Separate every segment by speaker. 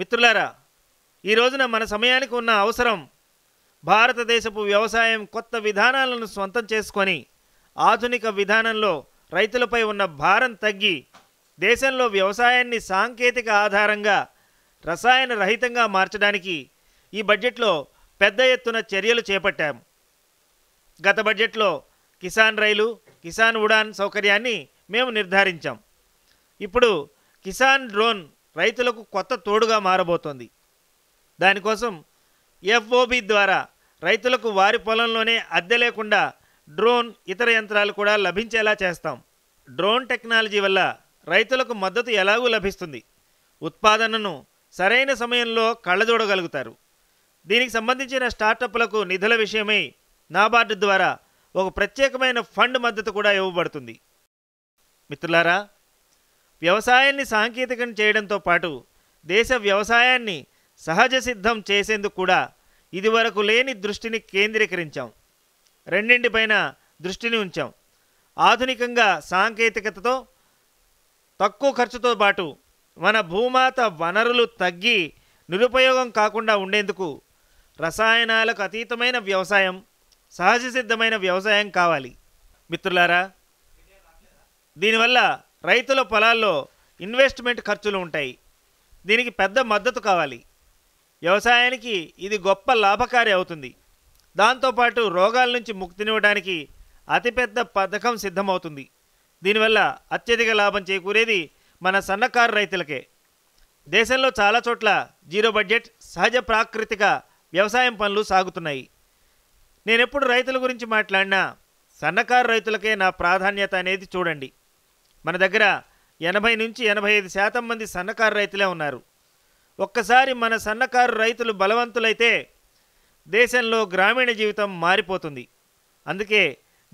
Speaker 1: మిత్రులారా ఈ రోజున మన సమయానికి ఉన్న అవసరం భారతదేశపు వ్యవసాయం కొత్త విధానాలను స్వంతం చేసుకొని ఆధునిక విధానంలో రైతులపై ఉన్న భారం తగ్గి దేశంలో వ్యవసాయాన్ని సాంకేతిక ఆధారంగా రసాయన రహితంగా మార్చడానికి ఈ బడ్జెట్లో పెద్ద ఎత్తున చర్యలు చేపట్టాం గత బడ్జెట్లో కిసాన్ రైలు కిసాన్ ఉడాన్ సౌకర్యాన్ని మేము నిర్ధారించాం ఇప్పుడు కిసాన్ డ్రోన్ రైతులకు కొత్త తోడుగా మారబోతోంది దానికోసం ఎఫ్ఓబి ద్వారా రైతులకు వారి పొలంలోనే అద్దె లేకుండా డ్రోన్ ఇతర యంత్రాలు కూడా లభించేలా చేస్తాం డ్రోన్ టెక్నాలజీ వల్ల రైతులకు మద్దతు ఎలాగూ లభిస్తుంది ఉత్పాదనను సరైన సమయంలో కళ్ళజోడగలుగుతారు దీనికి సంబంధించిన స్టార్టప్లకు నిధుల విషయమై నాబార్డు ద్వారా ఒక ప్రత్యేకమైన ఫండ్ మద్దతు కూడా ఇవ్వబడుతుంది మిత్రులారా వ్యవసాయాన్ని సాంకేతికం చేయడంతో పాటు దేశ వ్యవసాయాన్ని సహజ సిద్ధం చేసేందుకు కూడా ఇదివరకు లేని దృష్టిని కేంద్రీకరించాం రెండింటిపైన దృష్టిని ఉంచాం ఆధునికంగా సాంకేతికతతో తక్కువ ఖర్చుతో పాటు మన భూమాత వనరులు తగ్గి నిరుపయోగం కాకుండా ఉండేందుకు రసాయనాలకు అతీతమైన వ్యవసాయం సహజ సిద్ధమైన వ్యవసాయం కావాలి మిత్రులారా దీనివల్ల రైతుల పొలాల్లో ఇన్వెస్ట్మెంట్ ఖర్చులు ఉంటాయి దీనికి పెద్ద మద్దతు కావాలి వ్యవసాయానికి ఇది గొప్ప లాభకారి అవుతుంది దాంతోపాటు రోగాల నుంచి ముక్తినివ్వడానికి అతిపెద్ద పథకం సిద్ధమవుతుంది దీనివల్ల అత్యధిక లాభం చేకూరేది మన సన్నకారు రైతులకే దేశంలో చాలా చోట్ల జీరో బడ్జెట్ సహజ ప్రాకృతిక వ్యవసాయం పనులు సాగుతున్నాయి నేనెప్పుడు రైతుల గురించి మాట్లాడినా సన్నకారు రైతులకే నా ప్రాధాన్యత అనేది చూడండి మన దగ్గర ఎనభై నుంచి ఎనభై ఐదు శాతం మంది సన్నకారు రైతులే ఉన్నారు ఒక్కసారి మన సన్నకారు రైతులు బలవంతులైతే దేశంలో గ్రామీణ జీవితం మారిపోతుంది అందుకే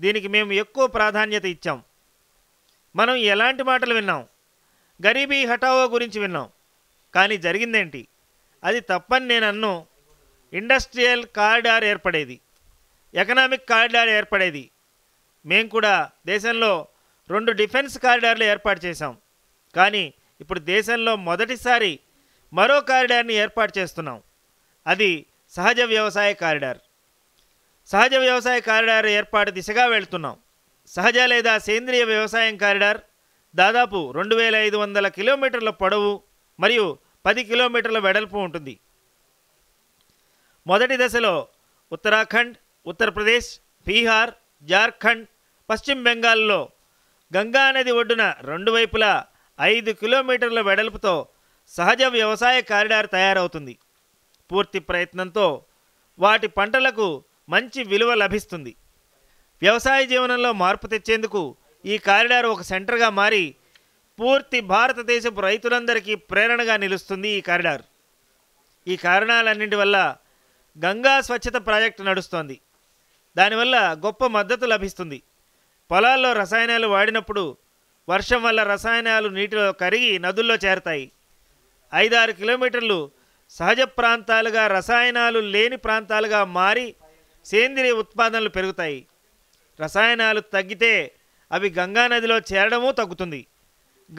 Speaker 1: దీనికి మేము ఎక్కువ ప్రాధాన్యత ఇచ్చాం మనం ఎలాంటి మాటలు విన్నాం గరీబీ హఠావో గురించి విన్నాం కానీ జరిగిందేంటి అది తప్పని నేను అన్ను ఇండస్ట్రియల్ కారిడార్ ఏర్పడేది ఎకనామిక్ కారిడార్ ఏర్పడేది మేము కూడా దేశంలో రెండు డిఫెన్స్ కారిడార్లు ఏర్పాటు చేశాం కానీ ఇప్పుడు దేశంలో మొదటిసారి మరో కారిడార్ని ఏర్పాటు చేస్తున్నాం అది సహజ వ్యవసాయ కారిడార్ సహజ వ్యవసాయ కారిడార్ ఏర్పాటు దిశగా వెళ్తున్నాం సహజ లేదా సేంద్రియ వ్యవసాయం కారిడార్ దాదాపు రెండు వేల ఐదు వందల కిలోమీటర్ల పొడవు మరియు పది కిలోమీటర్ల వెడల్పు ఉంటుంది మొదటి దశలో ఉత్తరాఖండ్ ఉత్తరప్రదేశ్ బీహార్ జార్ఖండ్ పశ్చిమ బెంగాల్లో గంగానది ఒడ్డున రెండు వైపులా ఐదు కిలోమీటర్ల వెడల్పుతో సహజ వ్యవసాయ కారిడార్ తయారవుతుంది పూర్తి ప్రయత్నంతో వాటి పంటలకు మంచి విలువ లభిస్తుంది వ్యవసాయ జీవనంలో మార్పు తెచ్చేందుకు ఈ కారిడార్ ఒక సెంటర్గా మారి పూర్తి భారతదేశపు రైతులందరికీ ప్రేరణగా నిలుస్తుంది ఈ కారిడార్ ఈ కారణాలన్నింటి వల్ల గంగా స్వచ్ఛత ప్రాజెక్టు నడుస్తోంది దానివల్ల గొప్ప మద్దతు లభిస్తుంది పొలాల్లో రసాయనాలు వాడినప్పుడు వర్షం వల్ల రసాయనాలు నీటిలో కరిగి నదుల్లో చేరతాయి ఐదారు కిలోమీటర్లు సహజ ప్రాంతాలుగా రసాయనాలు లేని ప్రాంతాలుగా మారి సేంద్రియ ఉత్పాదనలు పెరుగుతాయి రసాయనాలు తగ్గితే అవి గంగానదిలో చేరడము తగ్గుతుంది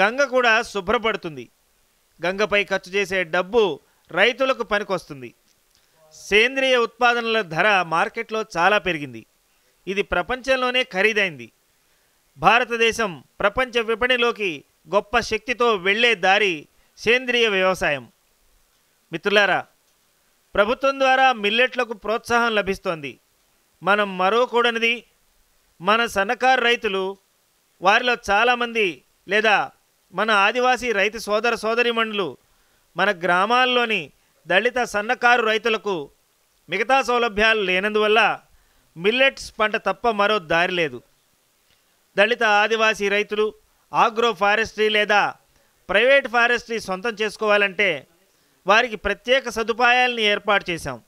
Speaker 1: గంగ కూడా శుభ్రపడుతుంది గంగపై ఖర్చు చేసే డబ్బు రైతులకు పనికొస్తుంది సేంద్రియ ఉత్పాదనల ధర మార్కెట్లో చాలా పెరిగింది ఇది ప్రపంచంలోనే ఖరీదైంది భారతదేశం ప్రపంచ విపణిలోకి గొప్ప శక్తితో వెళ్లే దారి సేంద్రియ వ్యవసాయం మిత్రులారా ప్రభుత్వం ద్వారా మిల్లెట్లకు ప్రోత్సాహం లభిస్తోంది మనం మరోకూడనిది మన సన్నకారు రైతులు వారిలో చాలామంది లేదా మన ఆదివాసీ రైతు సోదర సోదరిమణులు మన గ్రామాల్లోని దళిత సన్నకారు రైతులకు మిగతా సౌలభ్యాలు లేనందువల్ల మిల్లెట్స్ పంట తప్ప మరో దారి లేదు దళిత ఆదివాసీ రైతులు ఆగ్రో ఫారెస్ట్రీ లేదా ప్రైవేట్ ఫారెస్ట్రీ సొంతం చేసుకోవాలంటే వారికి ప్రత్యేక సదుపాయాలని ఏర్పాటు చేశాం